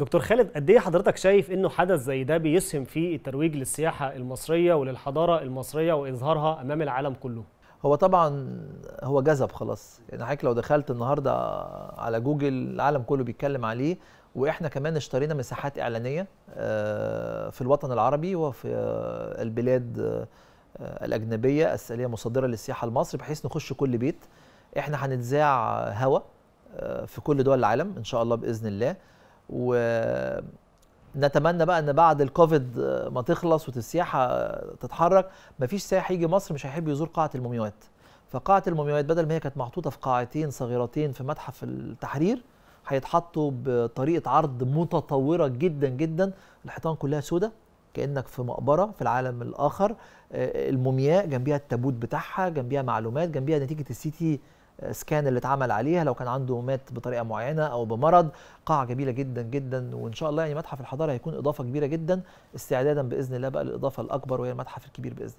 دكتور خالد قد ايه حضرتك شايف انه حدث زي ده بيسهم في الترويج للسياحه المصريه وللحضاره المصريه واظهارها امام العالم كله؟ هو طبعا هو جذب خلاص يعني حضرتك لو دخلت النهارده على جوجل العالم كله بيتكلم عليه واحنا كمان اشترينا مساحات اعلانيه آه، في الوطن العربي وفي آه، البلاد آه، الاجنبيه الساليه مصدره للسياحه لمصر بحيث نخش كل بيت احنا هنتذاع هوا في كل دول العالم ان شاء الله باذن الله ونتمنى بقى ان بعد الكوفيد ما تخلص والسياحه تتحرك مفيش سائح يجي مصر مش هيحب يزور قاعه المومياوات فقاعه المومياوات بدل ما هي كانت محطوطه في قاعتين صغيرتين في متحف التحرير هيتحطوا بطريقه عرض متطوره جدا جدا الحيطان كلها سودة كانك في مقبره في العالم الاخر آه، المومياء جنبيها التابوت بتاعها جنبيها معلومات جنبيها نتيجه السيتي سكان اللي اتعمل عليها لو كان عنده مات بطريقه معينه او بمرض قاعه جميله جدا جدا وان شاء الله يعني متحف الحضاره هيكون اضافه كبيره جدا استعدادا باذن الله بقى للاضافه الاكبر وهي المتحف الكبير باذن الله